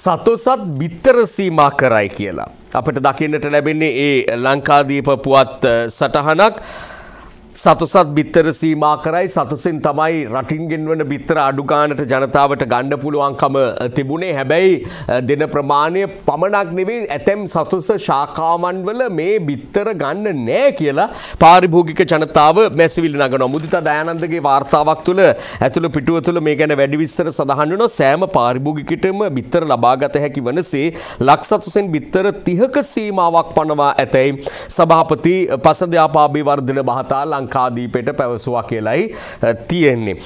සතුසත් බිත්තර සීමා කරයි කියලා. අපට දකින්නට ලැබෙන්නේ ඒ ලංකාදීප පුවත් සටහනක්. සතුසත් බිත්තර සීමා කරයි සතුසෙන් තමයි රටින් ගෙන්වන බිත්තර අඩුගානට ජනතාවට ගණ්ඩ පුළුවන්කම තිබුණේ හැබැයි දෙන ප්‍රමාණය පමණක් නෙවෙයි ඇතැම් සතුස ශාකාමන් වල මේ බිත්තර ගන්න නෑ කියලා පාරිභෝගික ජනතාව මැසිවිලි නගනවා මුදිතා දයානන්දගේ වාර්තාවක් තුළ ඇතුළ පිටුව තුළ මේ ගැන වැඩි විස්තර සඳහන් වෙනවා සෑම පාරිභෝගිකටම බිත්තර ලබාගත හැකි වනසේ ලක්සතුසෙන් බිත්තර තිහක සීමාවක් පනවා ඇතැයි සභාපති පසදයාපාබි වර්ධන මහතා ලංකා ලංකාදීපයට පැවසුවා කියලයි තියෙන්නේ.